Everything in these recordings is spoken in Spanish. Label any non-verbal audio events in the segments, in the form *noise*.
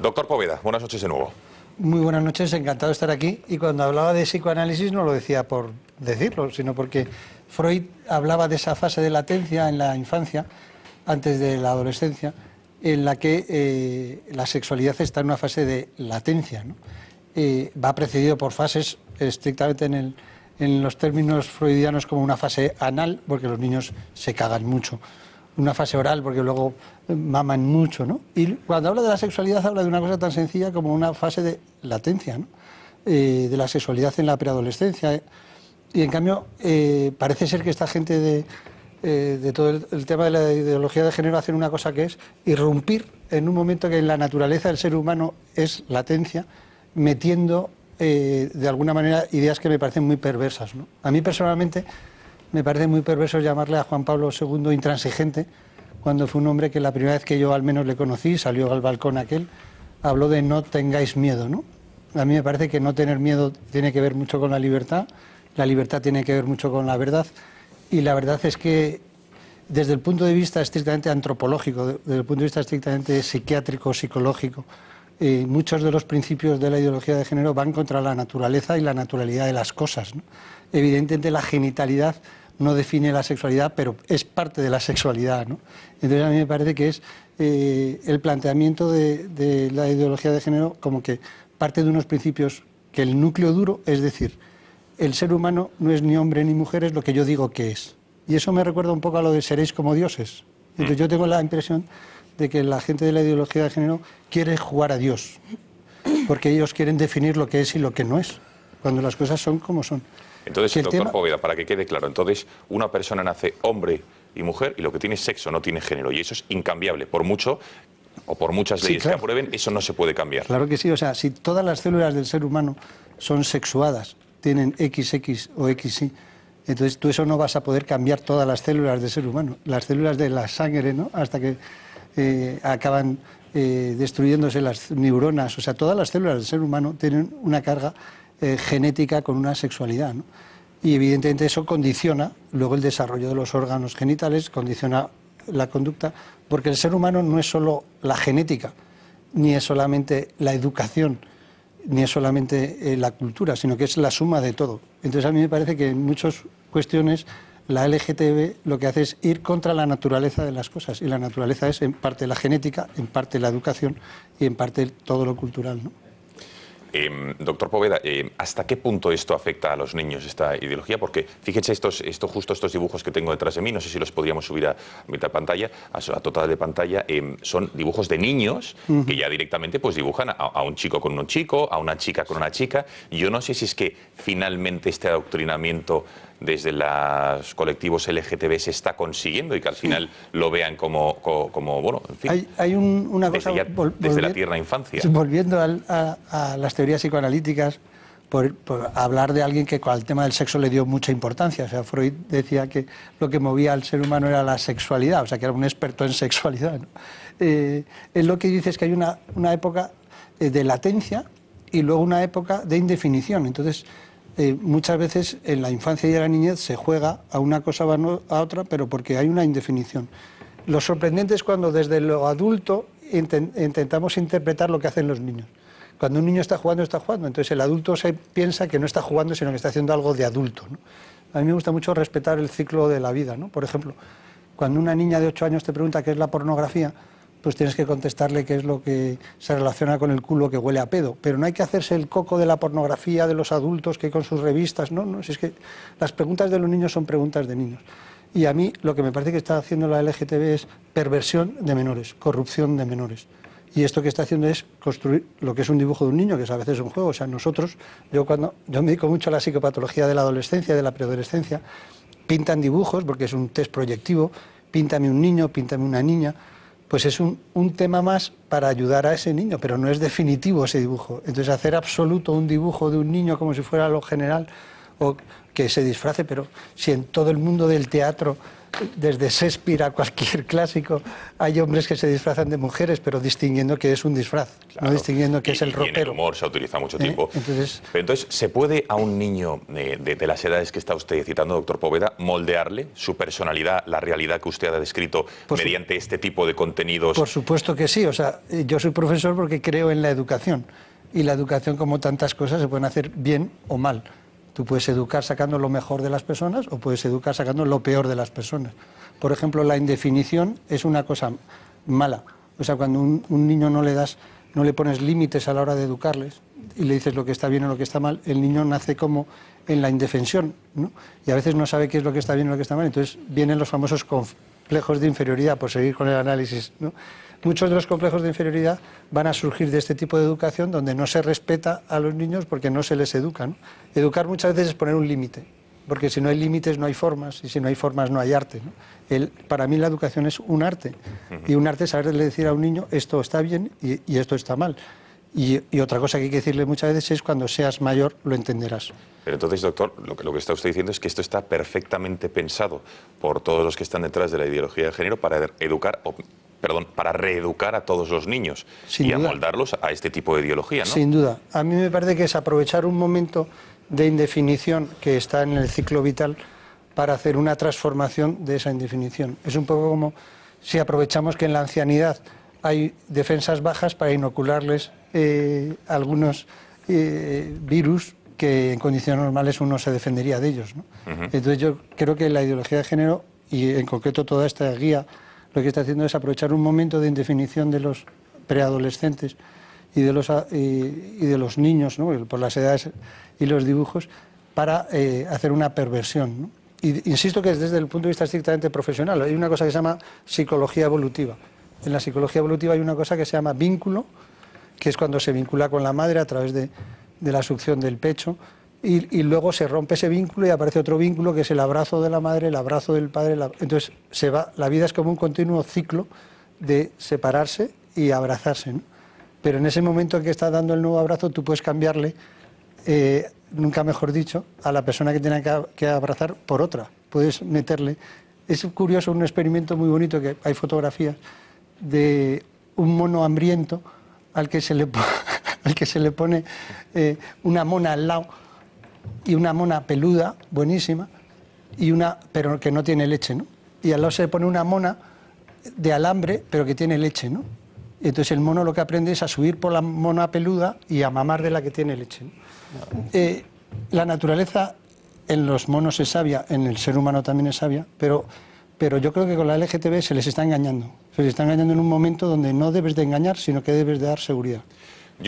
Doctor Poveda, buenas noches de nuevo. Muy buenas noches, encantado de estar aquí. Y cuando hablaba de psicoanálisis no lo decía por decirlo, sino porque Freud hablaba de esa fase de latencia en la infancia, antes de la adolescencia, en la que eh, la sexualidad está en una fase de latencia. ¿no? Eh, va precedido por fases estrictamente en los términos freudianos como una fase anal, porque los niños se cagan mucho una fase oral porque luego eh, maman mucho, Y cuando habla de la sexualidad habla de una cosa tan sencilla como una fase de latencia, eh, de la sexualidad en la preadolescencia. ¿eh? Y en cambio parece ser que esta gente de, todo el, tema de la ideología de género hacen una cosa que es irrumpir en un momento que en la naturaleza del ser humano es latencia, metiendo de alguna manera ideas que me parecen muy perversas. ¿no? A mí personalmente me parece muy perverso llamarle a Juan Pablo II intransigente, cuando fue un hombre que la primera vez que yo al menos le conocí, salió al balcón aquel, habló de no tengáis miedo, A mí me parece que no tener miedo tiene que ver mucho con la libertad, la libertad tiene que ver mucho con la verdad, y la verdad es que desde el punto de vista estrictamente antropológico, desde el punto de vista estrictamente psiquiátrico, psicológico, eh, muchos de los principios de la ideología de género van contra la naturaleza y la naturalidad de las cosas. Evidentemente la genitalidad no define la sexualidad, pero es parte de la sexualidad. Entonces a mí me parece que es eh, el planteamiento de, de la ideología de género como que parte de unos principios que el núcleo duro, es decir, el ser humano no es ni hombre ni mujer, es lo que yo digo que es. Y eso me recuerda un poco a lo de seréis como dioses. Entonces mm. yo tengo la impresión de que la gente de la ideología de género quiere jugar a Dios, porque ellos quieren definir lo que es y lo que no es, cuando las cosas son como son. Entonces, el doctor para que quede claro, entonces una persona nace hombre y mujer y lo que tiene es sexo, no tiene género, y eso es incambiable, por mucho o por muchas leyes que aprueben, eso no se puede cambiar. Claro que sí, o sea, si todas las células del ser humano son sexuadas, tienen XX o XY, entonces tú eso no vas a poder cambiar todas las células del ser humano, las células de la sangre, ¿no? Hasta que eh, acaban eh, destruyéndose las neuronas, o sea, todas las células del ser humano tienen una carga eh, genética con una sexualidad. Y evidentemente eso condiciona luego el desarrollo de los órganos genitales, condiciona la conducta, porque el ser humano no es solo la genética, ni es solamente la educación, ni es solamente la cultura, sino que es la suma de todo. Entonces a mí me parece que en muchas cuestiones la LGTB lo que hace es ir contra la naturaleza de las cosas. Y la naturaleza es en parte la genética, en parte la educación y en parte todo lo cultural. Em, doctor Poveda, em, ¿hasta qué punto esto afecta a los niños, esta ideología? Porque fíjense, estos, justo estos dibujos que tengo detrás de mí, no sé si los podríamos subir a mitad pantalla, a, total de pantalla, em, son dibujos de niños que ya directamente pues, dibujan a, a, un chico con un chico, a una chica con una chica. Yo no sé si es que finalmente este adoctrinamiento desde los colectivos LGTB se está consiguiendo y que al final lo vean como, bueno, Hay, una cosa... Desde, la tierna infancia. Volviendo a, las teorías psicoanalíticas, por, hablar de alguien que al tema del sexo le dio mucha importancia. O sea, Freud decía que lo que movía al ser humano era la sexualidad, o sea, que era un experto en sexualidad. ¿no? Eh, lo que dice es que hay una época eh, de latencia y luego una época de indefinición. Entonces, eh, muchas veces en la infancia y en la niñez se juega a una cosa o a otra, pero porque hay una indefinición. Lo sorprendente es cuando desde lo adulto intentamos interpretar lo que hacen los niños. Cuando un niño está jugando, está jugando. Entonces el adulto se piensa que no está jugando, sino que está haciendo algo de adulto. A mí me gusta mucho respetar el ciclo de la vida. Por ejemplo, cuando una niña de 8 años te pregunta qué es la pornografía, pues tienes que contestarle qué es lo que se relaciona con el culo que huele a pedo. Pero no hay que hacerse el coco de la pornografía de los adultos que con sus revistas, no, no, es que las preguntas de los niños son preguntas de niños. Y a mí lo que me parece que está haciendo la LGTB es perversión de menores, corrupción de menores. Y esto que está haciendo es construir lo que es un dibujo de un niño, que es a veces un juego. O sea, nosotros, yo cuando yo me dedico mucho a la psicopatología de la adolescencia, de la preadolescencia, pintan dibujos, porque es un test proyectivo, píntame un niño, píntame una niña pues es un, un, tema más para ayudar a ese niño, pero no es definitivo ese dibujo. Entonces hacer absoluto un dibujo de un niño como si fuera lo general, o que se disfrace, pero si en todo el mundo del teatro, desde Shakespeare a cualquier clásico, hay hombres que se disfrazan de mujeres, pero distinguiendo que es un disfraz, no distinguiendo que es el ropero. el humor se utiliza mucho ¿Eh? tiempo. Entonces, ¿se puede a un niño eh, de, las edades que está usted citando, doctor Poveda, moldearle su personalidad, la realidad que usted ha descrito mediante este tipo de contenidos? Por supuesto que sí, o sea, yo soy profesor porque creo en la educación, y la educación, como tantas cosas, se pueden hacer bien o mal. Tú puedes educar sacando lo mejor de las personas o puedes educar sacando lo peor de las personas. Por ejemplo, la indefinición es una cosa mala. O sea, cuando un, un niño no le das, no le pones límites a la hora de educarles y le dices lo que está bien o lo que está mal, el niño nace como en la indefensión, ¿no? Y a veces no sabe qué es lo que está bien o lo que está mal. Entonces vienen los famosos conf complejos de inferioridad, por seguir con el análisis, muchos de los complejos de inferioridad van a surgir de este tipo de educación donde no se respeta a los niños porque no se les educa. Educar muchas veces es poner un límite, porque si no hay límites no hay formas, y si no hay formas no hay arte. para mí la educación es un arte, y un arte es saberle decir a un niño esto está bien y esto está mal. Y, otra cosa que hay que decirle muchas veces es cuando seas mayor lo entenderás. Pero entonces, doctor, lo que, lo que está usted diciendo es que esto está perfectamente pensado por todos los que están detrás de la ideología de género para educar, o, perdón, para reeducar a todos los niños y amoldarlos a este tipo de ideología, ¿no? Sin duda. A mí me parece que es aprovechar un momento de indefinición que está en el ciclo vital para hacer una transformación de esa indefinición. Es un poco como si aprovechamos que en la ancianidad hay defensas bajas para inocularles eh, algunos eh, virus que en condiciones normales uno se defendería de ellos. Entonces yo creo que la ideología de género y en concreto toda esta guía lo que está haciendo es aprovechar un momento de indefinición de los preadolescentes y de los, eh, niños, por las edades y los dibujos, para hacer una perversión. insisto que desde el punto de vista estrictamente profesional. Hay una cosa que se llama psicología evolutiva. En la psicología evolutiva hay una cosa que se llama vínculo, que es cuando se vincula con la madre a través de, la succión del pecho, y, luego se rompe ese vínculo y aparece otro vínculo que es el abrazo de la madre, el abrazo del padre. entonces, se va, la vida es como un continuo ciclo de separarse y abrazarse. Pero en ese momento en que está dando el nuevo abrazo, tú puedes cambiarle, eh, nunca mejor dicho, a la persona que tiene que, que abrazar por otra. Puedes meterle. Es curioso, un experimento muy bonito que hay fotografías de un mono hambriento al que se le, *laughs* al que se le pone eh, una mona al lado y una mona peluda, buenísima, y una, pero que no tiene leche, Y al lado se le pone una mona de alambre, pero que tiene leche, ¿no? Entonces el mono lo que aprende es a subir por la mona peluda y a mamar de la que tiene leche. Eh, la naturaleza en los monos es sabia, en el ser humano también es sabia, pero pero yo creo que con la LGTB se les está engañando. Se les está engañando en un momento donde no debes de engañar, sino que debes de dar seguridad.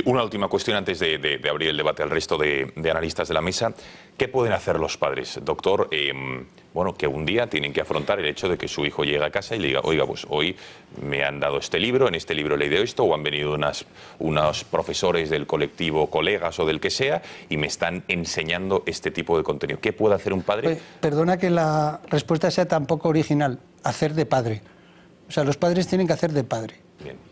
Una última cuestión antes de, abrir el debate al resto de, analistas de la mesa. ¿Qué pueden hacer los padres, doctor? Em, bueno, que un día tienen que afrontar el hecho de que su hijo llega a casa y le diga, oiga, pues hoy me han dado este libro, en este libro le he esto, o han venido unas, unos profesores del colectivo, colegas o del que sea, y me están enseñando este tipo de contenido. ¿Qué puede hacer un padre? Pues, perdona que la respuesta sea tan poco original, hacer de padre. O sea, los padres tienen que hacer de padre.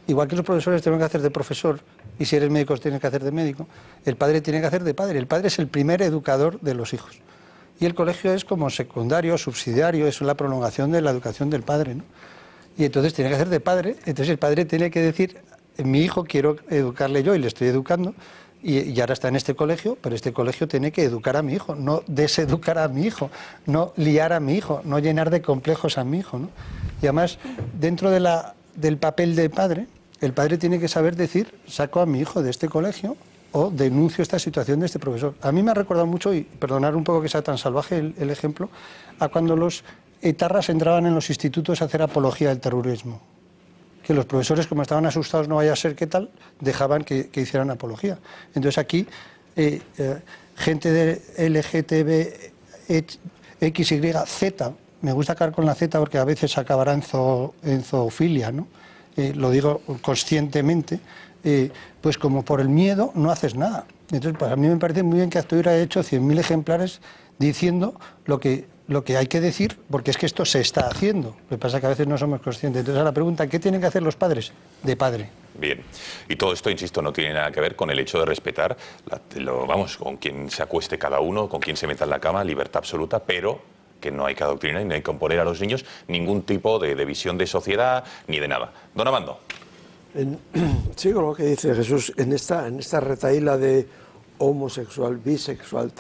Igual que los profesores tienen que hacer de profesor, y si eres médico tienes que hacer de médico, el padre tiene que hacer de padre, el padre es el primer educador de los hijos. Y el colegio es como secundario, subsidiario, es la prolongación de la educación del padre. ¿no? Y entonces tiene que hacer de padre, entonces el padre tiene que decir, mi hijo quiero educarle yo y le estoy educando, y, ahora está en este colegio, pero este colegio tiene que educar a mi hijo, no deseducar a mi hijo, no liar a mi hijo, no llenar de complejos a mi hijo. ¿no? Y además, dentro de la, del papel de padre, el padre tiene que saber decir, saco a mi hijo de este colegio o denuncio esta situación de este profesor. A mí me ha recordado mucho, y perdonar un poco que sea tan salvaje el, ejemplo, a cuando los etarras entraban en los institutos a hacer apología del terrorismo. Que los profesores, como estaban asustados, no vaya a ser qué tal, dejaban que, hicieran apología. Entonces aquí, eh, eh, gente de LGTB, XYZ, me gusta acabar con la Z porque a veces acabará en zoofilia, ¿no? lo digo conscientemente, eh, pues como por el miedo no haces nada. Entonces, pues a mí me parece muy bien que tú haya hecho 100.000 ejemplares diciendo lo que, lo que hay que decir, porque es que esto se está haciendo. Lo que pasa es que a veces no somos conscientes. Entonces, a la pregunta, ¿qué tienen que hacer los padres? De padre. Bien. Y todo esto, insisto, no tiene nada que ver con el hecho de respetar, lo, vamos, con quien se acueste cada uno, con quien se meta en la cama, libertad absoluta, pero que no hay que adoctrinar no hay que imponer a los niños ningún tipo de, de visión de sociedad ni de nada. Don Abando. sí, con lo que dice Jesús, en esta, en esta retaíla de homosexual, bisexual,